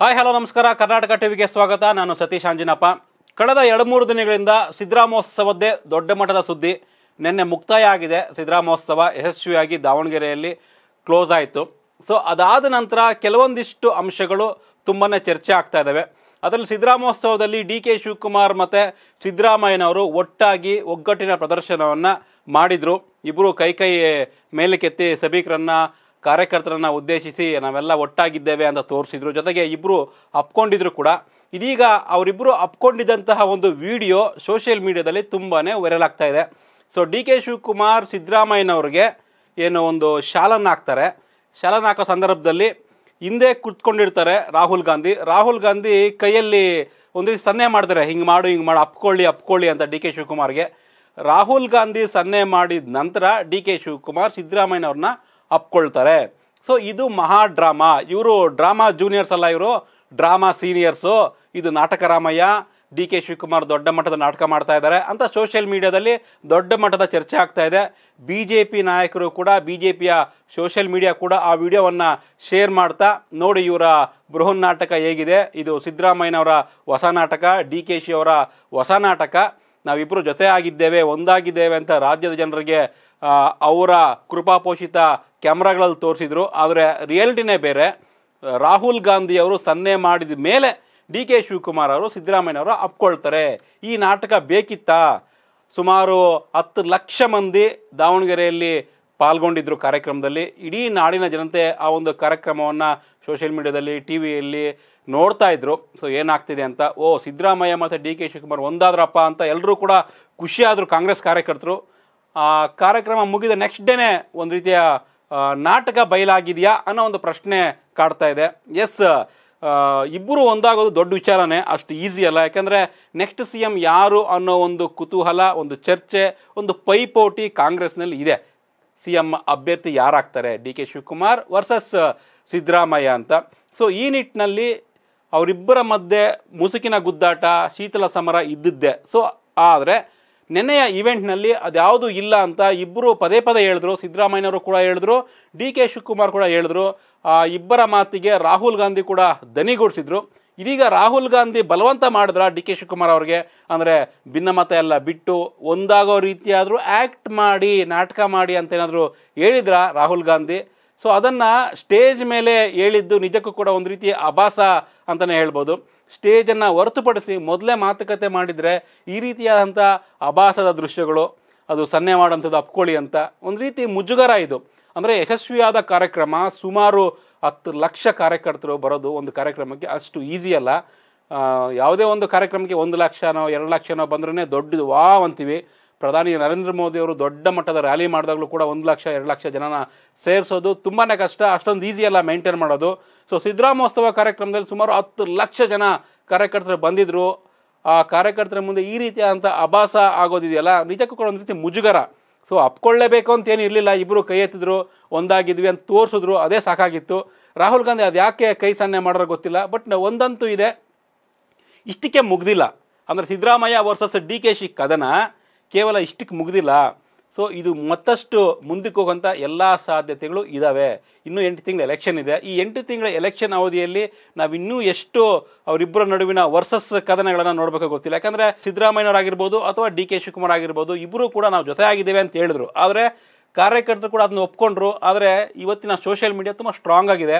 hi hello ನಮಸ್ಕಾರ ಕರ್ನಾಟಕ ಟಿವಿಗೆ ಸ್ವಾಗತ ನಾನು ಸತೀಶ್ ಅಂಜಿನಪ್ಪ ಕಳೆದ ಎರಡು ಮೂರು ದಿನಗಳಿಂದ ಸಿದ್ದರಾಮೋತ್ಸವದ್ದೇ ದೊಡ್ಡ ಮಟ್ಟದ ಸುದ್ದಿ ನಿನ್ನೆ ಮುಕ್ತಾಯ ಆಗಿದೆ ಸಿದ್ದರಾಮೋತ್ಸವ ಯಶಸ್ವಿಯಾಗಿ ದಾವಣಗೆರೆಯಲ್ಲಿ ಕ್ಲೋಸ್ ಆಯಿತು ಸೊ ಅದಾದ ನಂತರ ಕೆಲವೊಂದಿಷ್ಟು ಅಂಶಗಳು ತುಂಬಾ ಚರ್ಚೆ ಆಗ್ತಾ ಇದ್ದಾವೆ ಅದರಲ್ಲಿ ಸಿದ್ದರಾಮೋತ್ಸವದಲ್ಲಿ ಡಿ ಕೆ ಶಿವಕುಮಾರ್ ಮತ್ತು ಸಿದ್ದರಾಮಯ್ಯನವರು ಒಟ್ಟಾಗಿ ಒಗ್ಗಟ್ಟಿನ ಪ್ರದರ್ಶನವನ್ನು ಮಾಡಿದರು ಇಬ್ಬರು ಕೈ ಕೈ ಕೆತ್ತಿ ಸಭಿಕರನ್ನು ಕಾರ್ಯಕರ್ತರನ್ನು ಉದ್ದೇಶಿಸಿ ನಾವೆಲ್ಲ ಒಟ್ಟಾಗಿದ್ದೇವೆ ಅಂತ ತೋರಿಸಿದ್ರು ಜೊತೆಗೆ ಇಬ್ಬರು ಅಪ್ಕೊಂಡಿದ್ರು ಕೂಡ ಇದೀಗ ಅವರಿಬ್ಬರು ಅಪ್ಕೊಂಡಿದ್ದಂತಹ ಒಂದು ವಿಡಿಯೋ ಸೋಷಿಯಲ್ ಮೀಡಿಯಾದಲ್ಲಿ ತುಂಬಾ ವೈರಲ್ ಆಗ್ತಾ ಇದೆ ಸೊ ಡಿ ಕೆ ಶಿವಕುಮಾರ್ ಸಿದ್ದರಾಮಯ್ಯನವ್ರಿಗೆ ಏನು ಒಂದು ಶಾಲನ್ನು ಹಾಕ್ತಾರೆ ಶಾಲನ್ನು ಹಾಕೋ ಸಂದರ್ಭದಲ್ಲಿ ಹಿಂದೆ ಕುತ್ಕೊಂಡಿರ್ತಾರೆ ರಾಹುಲ್ ಗಾಂಧಿ ರಾಹುಲ್ ಗಾಂಧಿ ಕೈಯಲ್ಲಿ ಒಂದು ಸನ್ನೆ ಮಾಡಿದರೆ ಹಿಂಗೆ ಮಾಡು ಹಿಂಗೆ ಮಾಡು ಅಪ್ಕೊಳ್ಳಿ ಅಪ್ಕೊಳ್ಳಿ ಅಂತ ಡಿ ಕೆ ಶಿವಕುಮಾರ್ಗೆ ರಾಹುಲ್ ಗಾಂಧಿ ಸನ್ನೆ ಮಾಡಿದ ನಂತರ ಡಿ ಕೆ ಶಿವಕುಮಾರ್ ಸಿದ್ದರಾಮಯ್ಯನವ್ರನ್ನ ಅಪ್ಕೊಳ್ತಾರೆ ಸೊ ಇದು ಮಹಾ ಡ್ರಾಮಾ ಇವರು ಡ್ರಾಮಾ ಜೂನಿಯರ್ಸ್ ಅಲ್ಲ ಇವರು ಡ್ರಾಮಾ ಸೀನಿಯರ್ಸು ಇದು ನಾಟಕ ರಾಮಯ್ಯ ಡಿ ಕೆ ಶಿವಕುಮಾರ್ ದೊಡ್ಡ ಮಟ್ಟದ ನಾಟಕ ಮಾಡ್ತಾ ಇದ್ದಾರೆ ಅಂತ ಸೋಷಿಯಲ್ ಮೀಡಿಯಾದಲ್ಲಿ ದೊಡ್ಡ ಮಟ್ಟದ ಚರ್ಚೆ ಆಗ್ತಾ ಇದೆ ಬಿ ಜೆ ಪಿ ನಾಯಕರು ಕೂಡ ಬಿ ಜೆ ಪಿಯ ಸೋಷಿಯಲ್ ಮೀಡಿಯಾ ಕೂಡ ಆ ವಿಡಿಯೋವನ್ನು ಶೇರ್ ಮಾಡ್ತಾ ನೋಡಿ ಇವರ ಬೃಹನ್ ನಾಟಕ ಹೇಗಿದೆ ಇದು ಸಿದ್ದರಾಮಯ್ಯನವರ ಹೊಸ ನಾಟಕ ಡಿ ಕೆ ಶಿ ಅವರ ಹೊಸ ನಾಟಕ ನಾವಿಬ್ಬರು ಜೊತೆ ಆಗಿದ್ದೇವೆ ಒಂದಾಗಿದ್ದೇವೆ ಅಂತ ರಾಜ್ಯದ ಜನರಿಗೆ ಅವರ ಕೃಪಾಪೋಷಿತ ಕ್ಯಾಮ್ರಾಗಳಲ್ಲಿ ತೋರಿಸಿದ್ರು ಆದರೆ ರಿಯಾಲಿಟಿನೇ ಬೇರೆ ರಾಹುಲ್ ಗಾಂಧಿ ಅವರು ಸನ್ನೆ ಮಾಡಿದ ಮೇಲೆ ಡಿ ಕೆ ಶಿವಕುಮಾರ್ ಅವರು ಅವರು ಅಪ್ಕೊಳ್ತಾರೆ ಈ ನಾಟಕ ಬೇಕಿತ್ತಾ ಸುಮಾರು ಹತ್ತು ಲಕ್ಷ ಮಂದಿ ದಾವಣಗೆರೆಯಲ್ಲಿ ಪಾಲ್ಗೊಂಡಿದ್ದರು ಕಾರ್ಯಕ್ರಮದಲ್ಲಿ ಇಡೀ ನಾಡಿನ ಜನತೆ ಆ ಒಂದು ಕಾರ್ಯಕ್ರಮವನ್ನು ಸೋಷಿಯಲ್ ಮೀಡಿಯಾದಲ್ಲಿ ಟಿ ವಿಯಲ್ಲಿ ನೋಡ್ತಾ ಇದ್ರು ಸೊ ಏನಾಗ್ತಿದೆ ಅಂತ ಓ ಸಿದ್ದರಾಮಯ್ಯ ಮತ್ತು ಡಿ ಕೆ ಶಿವಕುಮಾರ್ ಒಂದಾದ್ರಪ್ಪ ಅಂತ ಎಲ್ಲರೂ ಕೂಡ ಖುಷಿಯಾದರು ಕಾಂಗ್ರೆಸ್ ಕಾರ್ಯಕರ್ತರು ಆ ಕಾರ್ಯಕ್ರಮ ಮುಗಿದ ನೆಕ್ಸ್ಟ್ ಡೇನೇ ಒಂದು ರೀತಿಯ ನಾಟಕ ಬಯಲಾಗಿದೆಯಾ ಅನ್ನೋ ಒಂದು ಪ್ರಶ್ನೆ ಕಾಡ್ತಾ ಇದೆ ಎಸ್ ಇಬ್ಬರು ಒಂದಾಗೋದು ದೊಡ್ಡ ವಿಚಾರನೇ ಅಷ್ಟು ಈಸಿ ಅಲ್ಲ ಯಾಕಂದರೆ ನೆಕ್ಸ್ಟ್ ಸಿ ಎಂ ಯಾರು ಅನ್ನೋ ಒಂದು ಕುತೂಹಲ ಒಂದು ಚರ್ಚೆ ಒಂದು ಪೈಪೋಟಿ ಕಾಂಗ್ರೆಸ್ನಲ್ಲಿ ಇದೆ ಸಿ ಎಮ್ ಅಭ್ಯರ್ಥಿ ಯಾರಾಗ್ತಾರೆ D K Shivakumar versus Siddaramaiah ಅಂತ ಸೊ ಈ ನಿಟ್ಟಿನಲ್ಲಿ ಅವರಿಬ್ಬರ ಮಧ್ಯೆ ಮುಸುಕಿನ ಗುದ್ದಾಟ ಶೀತಲ ಸಮರ ಇದ್ದಿದ್ದೆ ಸೊ ಆದರೆ ನೆನ್ನೆಯ ಇವೆಂಟ್ನಲ್ಲಿ ಅದ್ಯಾವುದು ಇಲ್ಲ ಅಂತ ಇಬ್ಬರು ಪದೇ ಪದೇ ಹೇಳಿದ್ರು ಸಿದ್ದರಾಮಯ್ಯನವರು ಕೂಡ ಹೇಳಿದ್ರು ಡಿ ಕೆ ಶಿವಕುಮಾರ್ ಕೂಡ ಹೇಳಿದ್ರು ಇಬ್ಬರ ಮಾತಿಗೆ ರಾಹುಲ್ ಗಾಂಧಿ ಕೂಡ ದನಿಗೂಡಿಸಿದ್ರು ಇದೀಗ ರಾಹುಲ್ ಗಾಂಧಿ ಬಲವಂತ ಮಾಡಿದ್ರ ಡಿ ಕೆ ಶಿವಕುಮಾರ್ ಅವ್ರಿಗೆ ಅಂದರೆ ಭಿನ್ನಮತ ಎಲ್ಲ ಬಿಟ್ಟು ಒಂದಾಗೋ ರೀತಿಯಾದರೂ ಆ್ಯಕ್ಟ್ ಮಾಡಿ ನಾಟಕ ಮಾಡಿ ಅಂತ ಏನಾದರೂ ಹೇಳಿದ್ರ ರಾಹುಲ್ ಗಾಂಧಿ ಸೊ ಅದನ್ನು ಸ್ಟೇಜ್ ಮೇಲೆ ಹೇಳಿದ್ದು ನಿಜಕ್ಕೂ ಕೂಡ ಒಂದು ರೀತಿ ಅಭಾಸ ಅಂತಲೇ ಹೇಳ್ಬೋದು ಸ್ಟೇಜನ್ನು ಹೊರತುಪಡಿಸಿ ಮೊದಲೇ ಮಾತುಕತೆ ಮಾಡಿದರೆ ಈ ರೀತಿಯಾದಂಥ ಅಭಾಸದ ದೃಶ್ಯಗಳು ಅದು ಸನ್ನೆ ಮಾಡೋಂಥದ್ದು ಅಪ್ಕೊಳ್ಳಿ ಅಂತ ಒಂದು ರೀತಿ ಮುಜುಗರ ಇದು ಅಂದರೆ ಯಶಸ್ವಿಯಾದ ಕಾರ್ಯಕ್ರಮ ಸುಮಾರು ಹತ್ತು ಲಕ್ಷ ಕಾರ್ಯಕರ್ತರು ಬರೋದು ಒಂದು ಕಾರ್ಯಕ್ರಮಕ್ಕೆ ಅಷ್ಟು ಈಸಿ ಅಲ್ಲ ಯಾವುದೇ ಒಂದು ಕಾರ್ಯಕ್ರಮಕ್ಕೆ ಒಂದು ಲಕ್ಷನೋ ಎರಡು ಲಕ್ಷನೋ ಬಂದ್ರೂ ದೊಡ್ಡದು ವಾ ಅಂತೀವಿ ಪ್ರಧಾನಿ ನರೇಂದ್ರ ಮೋದಿ ಅವರು ದೊಡ್ಡ ಮಟ್ಟದ ರ್ಯಾಲಿ ಮಾಡಿದಾಗಲೂ ಕೂಡ ಒಂದು ಲಕ್ಷ ಎರಡು ಲಕ್ಷ ಜನನ ಸೇರಿಸೋದು ತುಂಬಾ ಕಷ್ಟ ಅಷ್ಟೊಂದು ಈಸಿ ಅಲ್ಲ ಮೇಂಟೈನ್ ಮಾಡೋದು ಸೊ ಸಿದ್ದರಾಮೋತ್ಸವ ಕಾರ್ಯಕ್ರಮದಲ್ಲಿ ಸುಮಾರು ಹತ್ತು ಲಕ್ಷ ಜನ ಕಾರ್ಯಕರ್ತರು ಬಂದಿದ್ರು ಆ ಕಾರ್ಯಕರ್ತರ ಮುಂದೆ ಈ ರೀತಿಯಾದಂಥ ಅಭಾಸ ಆಗೋದಿದೆಯಲ್ಲ ನಿಜಕ್ಕೂ ಕೂಡ ಒಂದು ರೀತಿ ಮುಜುಗರ ಸೊ ಅಪ್ಕೊಳ್ಳೇಬೇಕು ಅಂತ ಏನು ಇರಲಿಲ್ಲ ಇಬ್ಬರು ಕೈ ಎತ್ತಿದ್ರು ಒಂದಾಗಿದ್ವಿ ಅಂತ ತೋರಿಸಿದ್ರು ಅದೇ ಸಾಕಾಗಿತ್ತು ರಾಹುಲ್ ಗಾಂಧಿ ಅದು ಯಾಕೆ ಕೈ ಸನ್ನೆ ಮಾಡೋರು ಗೊತ್ತಿಲ್ಲ ಬಟ್ ಒಂದಂತೂ ಇದೆ ಇಷ್ಟಕ್ಕೆ ಮುಗ್ದಿಲ್ಲ ಅಂದರೆ Siddaramaiah versus D K Shi ಕದನ ಕೇವಲ ಇಷ್ಟಕ್ಕೆ ಮುಗಿದಿಲ್ಲ ಸೊ ಇದು ಮತ್ತಷ್ಟು ಮುಂದಕ್ಕೆ ಹೋಗುವಂಥ ಎಲ್ಲ ಸಾಧ್ಯತೆಗಳು ಇದ್ದಾವೆ ಇನ್ನೂ ಎಂಟು ತಿಂಗಳ ಎಲೆಕ್ಷನ್ ಇದೆ ಈ ಎಂಟು ತಿಂಗಳ ಎಲೆಕ್ಷನ್ ಅವಧಿಯಲ್ಲಿ ನಾವು ಇನ್ನೂ ಎಷ್ಟು ಅವರಿಬ್ಬರ ನಡುವಿನ ವರ್ಸಸ್ ಕದನಗಳನ್ನು ನೋಡಬೇಕು ಗೊತ್ತಿಲ್ಲ ಯಾಕಂದರೆ ಸಿದ್ದರಾಮಯ್ಯನವರಾಗಿರ್ಬೋದು ಅಥವಾ ಡಿ ಕೆ ಶಿವಕುಮಾರ್ ಆಗಿರ್ಬೋದು ಇಬ್ಬರೂ ಕೂಡ ನಾವು ಜೊತೆ ಆಗಿದ್ದೇವೆ ಅಂತ ಹೇಳಿದ್ರು ಆದರೆ ಕಾರ್ಯಕರ್ತರು ಕೂಡ ಅದನ್ನ ಒಪ್ಕೊಂಡ್ರು ಆದರೆ ಇವತ್ತಿನ ಸೋಷಿಯಲ್ ಮೀಡಿಯಾ ತುಂಬ ಸ್ಟ್ರಾಂಗ್ ಆಗಿದೆ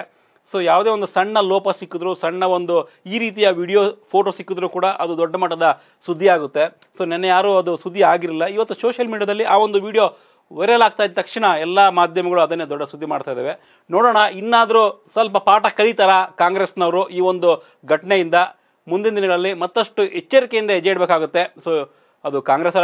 ಸೊ ಯಾವುದೇ ಒಂದು ಸಣ್ಣ ಲೋಪ ಸಿಕ್ಕಿದ್ರು ಸಣ್ಣ ಒಂದು ಈ ರೀತಿಯ ವಿಡಿಯೋ ಫೋಟೋ ಸಿಕ್ಕಿದ್ರು ಕೂಡ ಅದು ದೊಡ್ಡ ಮಟ್ಟದ ಸುದ್ದಿ ಆಗುತ್ತೆ ಸೊ ನೆನ್ನೆ ಯಾರೂ ಅದು ಸುದ್ದಿ ಆಗಿರಲಿಲ್ಲ ಇವತ್ತು ಸೋಷಿಯಲ್ ಮೀಡಿಯಾದಲ್ಲಿ ಆ ಒಂದು ವಿಡಿಯೋ ವೈರಲ್ ಆಗ್ತಾ ಇದ್ದ ತಕ್ಷಣ ಎಲ್ಲ ಮಾಧ್ಯಮಗಳು ಅದನ್ನೇ ದೊಡ್ಡ ಸುದ್ದಿ ಮಾಡ್ತಾ ಇದ್ದಾವೆ ನೋಡೋಣ ಇನ್ನಾದರೂ ಸ್ವಲ್ಪ ಪಾಠ ಕಲಿತಾರ ಕಾಂಗ್ರೆಸ್ನವರು ಈ ಒಂದು ಘಟನೆಯಿಂದ ಮುಂದಿನ ದಿನಗಳಲ್ಲಿ ಮತ್ತಷ್ಟು ಎಚ್ಚರಿಕೆಯಿಂದ ಹೆಜ್ಜೆ ಇಡಬೇಕಾಗುತ್ತೆ ಸೊ ಅದು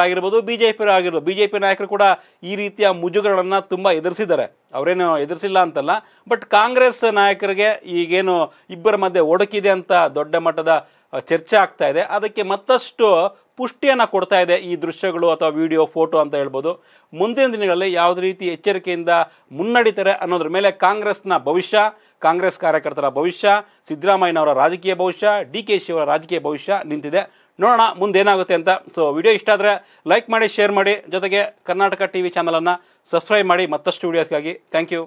ಆಗಿರ್ಬೋದು ಬಿ ಜೆ ಪಿ ಆಗಿರ್ಬೋದು ಬಿ ಜೆ ಪಿ ನಾಯಕರು ಕೂಡ ಈ ರೀತಿಯ ಮುಜುಗರಗಳನ್ನು ತುಂಬ ಎದುರಿಸಿದ್ದಾರೆ ಅವರೇನು ಎದುರಿಸಿಲ್ಲ ಅಂತಲ್ಲ ಬಟ್ ಕಾಂಗ್ರೆಸ್ ನಾಯಕರಿಗೆ ಈಗೇನು ಇಬ್ಬರ ಮಧ್ಯೆ ಒಡಕಿದೆ ಅಂತ ದೊಡ್ಡ ಮಟ್ಟದ ಚರ್ಚೆ ಆಗ್ತಾ ಇದೆ ಅದಕ್ಕೆ ಮತ್ತಷ್ಟು ಪುಷ್ಟಿಯನ್ನು ಕೊಡ್ತಾ ಇದೆ ಈ ದೃಶ್ಯಗಳು ಅಥವಾ ವಿಡಿಯೋ ಫೋಟೋ ಅಂತ ಹೇಳ್ಬೋದು ಮುಂದಿನ ದಿನಗಳಲ್ಲಿ ಯಾವುದೇ ರೀತಿ ಎಚ್ಚರಿಕೆಯಿಂದ ಮುನ್ನಡೀತಾರೆ ಅನ್ನೋದ್ರ ಮೇಲೆ ಕಾಂಗ್ರೆಸ್ನ ಭವಿಷ್ಯ ಕಾಂಗ್ರೆಸ್ ಕಾರ್ಯಕರ್ತರ ಭವಿಷ್ಯ ಸಿದ್ದರಾಮಯ್ಯನವರ ರಾಜಕೀಯ ಭವಿಷ್ಯ ಡಿ ಕೆ ಅವರ ರಾಜಕೀಯ ಭವಿಷ್ಯ ನಿಂತಿದೆ ನೋಡೋಣ ಮುಂದೇನಾಗುತ್ತೆ ಅಂತ ಸೊ ವಿಡಿಯೋ ಇಷ್ಟ ಆದರೆ ಲೈಕ್ ಮಾಡಿ ಶೇರ್ ಮಾಡಿ ಜೊತೆಗೆ ಕರ್ನಾಟಕ ಟಿ ವಿ ಚಾನಲನ್ನು ಸಬ್ಸ್ಕ್ರೈಬ್ ಮಾಡಿ ಮತ್ತಷ್ಟು ವೀಡಿಯೋಸ್ಗಾಗಿ ಥ್ಯಾಂಕ್ ಯು